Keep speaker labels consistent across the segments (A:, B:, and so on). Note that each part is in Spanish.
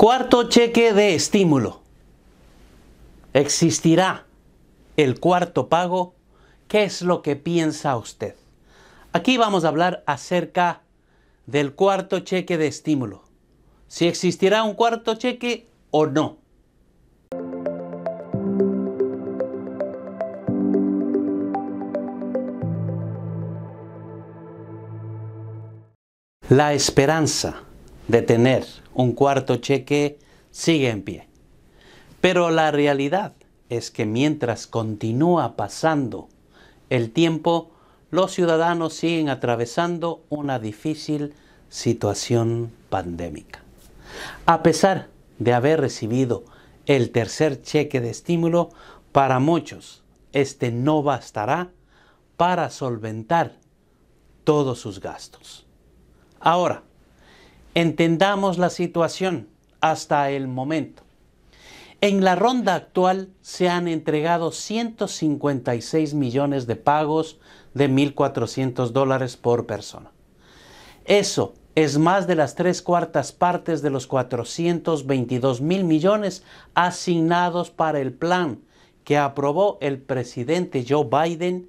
A: Cuarto cheque de estímulo. ¿Existirá el cuarto pago? ¿Qué es lo que piensa usted? Aquí vamos a hablar acerca del cuarto cheque de estímulo. Si existirá un cuarto cheque o no. La esperanza de tener un cuarto cheque sigue en pie. Pero la realidad es que mientras continúa pasando el tiempo, los ciudadanos siguen atravesando una difícil situación pandémica. A pesar de haber recibido el tercer cheque de estímulo, para muchos este no bastará para solventar todos sus gastos. Ahora, Entendamos la situación hasta el momento. En la ronda actual se han entregado 156 millones de pagos de 1.400 dólares por persona. Eso es más de las tres cuartas partes de los 422 mil millones asignados para el plan que aprobó el presidente Joe Biden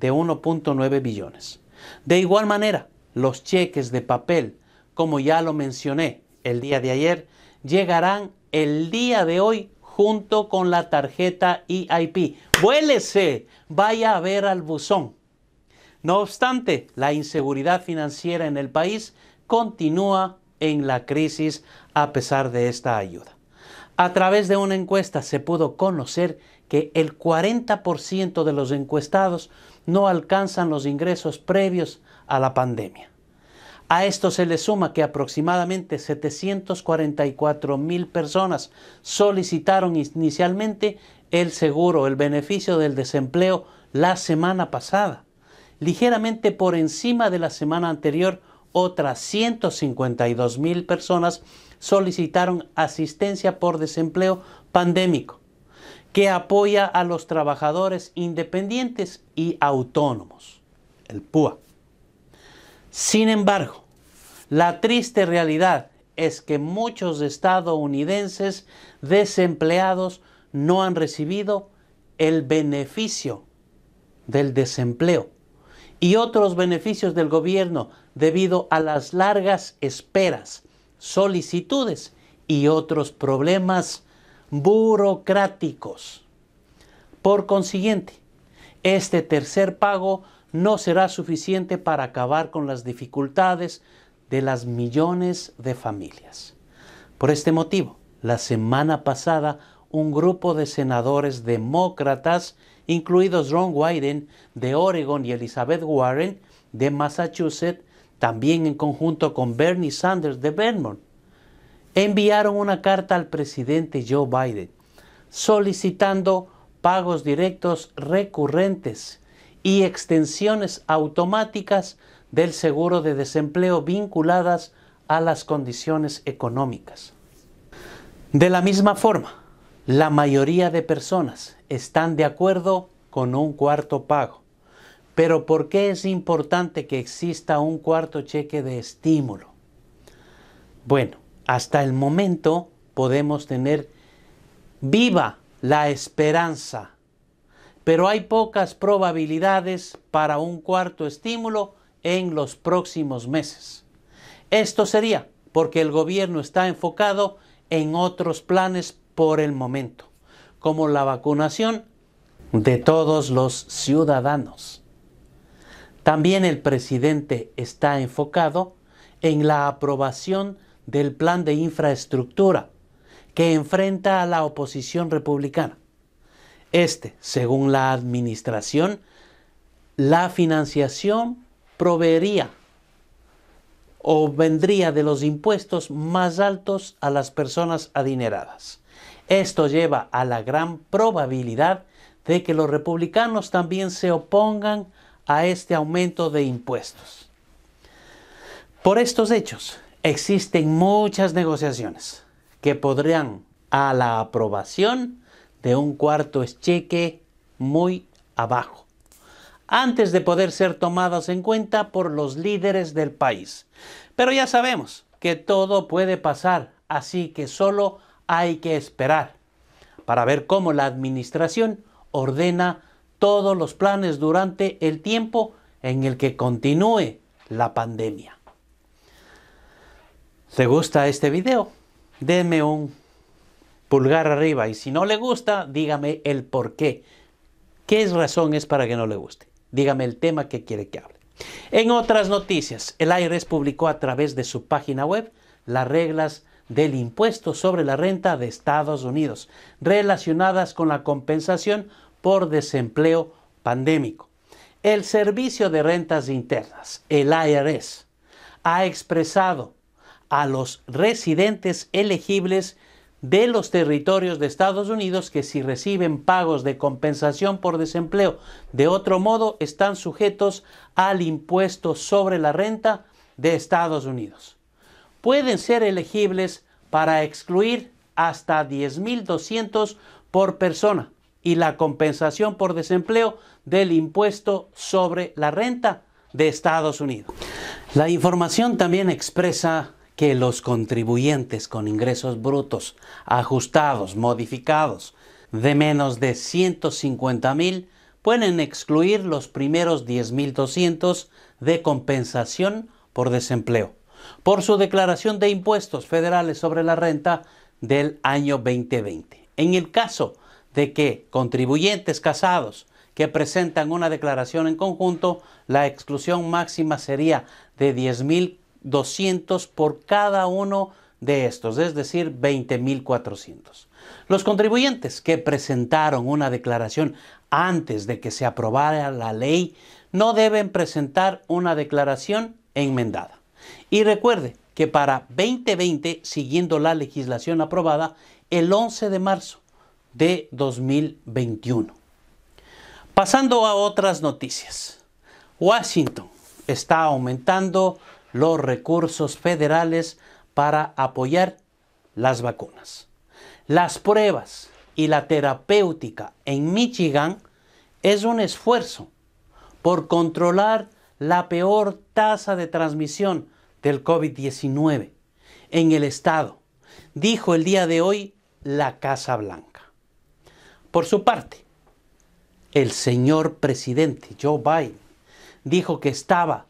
A: de 1.9 billones. De igual manera, los cheques de papel como ya lo mencioné el día de ayer, llegarán el día de hoy junto con la tarjeta EIP. Vuélese, vaya a ver al buzón. No obstante, la inseguridad financiera en el país continúa en la crisis a pesar de esta ayuda. A través de una encuesta se pudo conocer que el 40% de los encuestados no alcanzan los ingresos previos a la pandemia. A esto se le suma que aproximadamente 744 mil personas solicitaron inicialmente el seguro, el beneficio del desempleo la semana pasada, ligeramente por encima de la semana anterior. Otras 152 mil personas solicitaron asistencia por desempleo pandémico, que apoya a los trabajadores independientes y autónomos, el PUA. Sin embargo, la triste realidad es que muchos estadounidenses desempleados no han recibido el beneficio del desempleo y otros beneficios del gobierno debido a las largas esperas, solicitudes y otros problemas burocráticos. Por consiguiente, este tercer pago no será suficiente para acabar con las dificultades de las millones de familias. Por este motivo, la semana pasada, un grupo de senadores demócratas, incluidos Ron Wyden de Oregon y Elizabeth Warren de Massachusetts, también en conjunto con Bernie Sanders de Vermont, enviaron una carta al presidente Joe Biden solicitando pagos directos recurrentes y extensiones automáticas del seguro de desempleo vinculadas a las condiciones económicas. De la misma forma, la mayoría de personas están de acuerdo con un cuarto pago. Pero ¿por qué es importante que exista un cuarto cheque de estímulo? Bueno, hasta el momento podemos tener viva la esperanza, pero hay pocas probabilidades para un cuarto estímulo en los próximos meses. Esto sería porque el gobierno está enfocado en otros planes por el momento, como la vacunación de todos los ciudadanos. También el presidente está enfocado en la aprobación del plan de infraestructura que enfrenta a la oposición republicana. Este, según la administración, la financiación proveería o vendría de los impuestos más altos a las personas adineradas. Esto lleva a la gran probabilidad de que los republicanos también se opongan a este aumento de impuestos. Por estos hechos, existen muchas negociaciones que podrían a la aprobación de un cuarto cheque muy abajo antes de poder ser tomadas en cuenta por los líderes del país. Pero ya sabemos que todo puede pasar, así que solo hay que esperar para ver cómo la administración ordena todos los planes durante el tiempo en el que continúe la pandemia. ¿Te gusta este video? Denme un pulgar arriba y si no le gusta, dígame el por qué. ¿Qué razón es para que no le guste? Dígame el tema que quiere que hable. En otras noticias, el IRS publicó a través de su página web las reglas del impuesto sobre la renta de Estados Unidos relacionadas con la compensación por desempleo pandémico. El Servicio de Rentas Internas, el IRS, ha expresado a los residentes elegibles de los territorios de Estados Unidos que si reciben pagos de compensación por desempleo de otro modo están sujetos al impuesto sobre la renta de Estados Unidos. Pueden ser elegibles para excluir hasta 10.200 por persona y la compensación por desempleo del impuesto sobre la renta de Estados Unidos. La información también expresa que los contribuyentes con ingresos brutos ajustados, modificados, de menos de 150 mil pueden excluir los primeros 10.200 de compensación por desempleo por su declaración de impuestos federales sobre la renta del año 2020. En el caso de que contribuyentes casados que presentan una declaración en conjunto, la exclusión máxima sería de 10.000 200 por cada uno de estos, es decir, 20.400. Los contribuyentes que presentaron una declaración antes de que se aprobara la ley no deben presentar una declaración enmendada. Y recuerde que para 2020, siguiendo la legislación aprobada el 11 de marzo de 2021. Pasando a otras noticias. Washington está aumentando los recursos federales para apoyar las vacunas. Las pruebas y la terapéutica en Michigan es un esfuerzo por controlar la peor tasa de transmisión del COVID-19 en el estado, dijo el día de hoy la Casa Blanca. Por su parte, el señor presidente Joe Biden dijo que estaba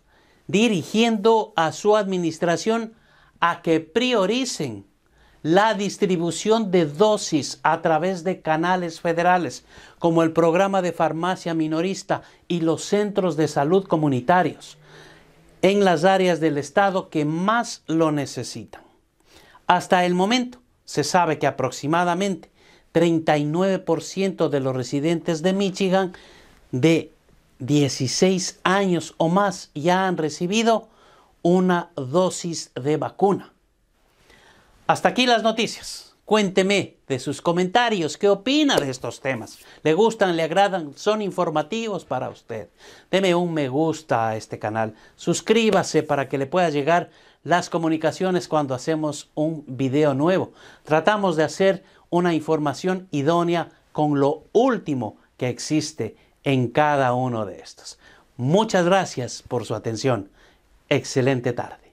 A: dirigiendo a su administración a que prioricen la distribución de dosis a través de canales federales, como el programa de farmacia minorista y los centros de salud comunitarios, en las áreas del Estado que más lo necesitan. Hasta el momento, se sabe que aproximadamente 39% de los residentes de Michigan de 16 años o más ya han recibido una dosis de vacuna. Hasta aquí las noticias. Cuénteme de sus comentarios, qué opina de estos temas. ¿Le gustan, le agradan, son informativos para usted? Deme un me gusta a este canal, suscríbase para que le pueda llegar las comunicaciones cuando hacemos un video nuevo. Tratamos de hacer una información idónea con lo último que existe en cada uno de estos. Muchas gracias por su atención. Excelente tarde.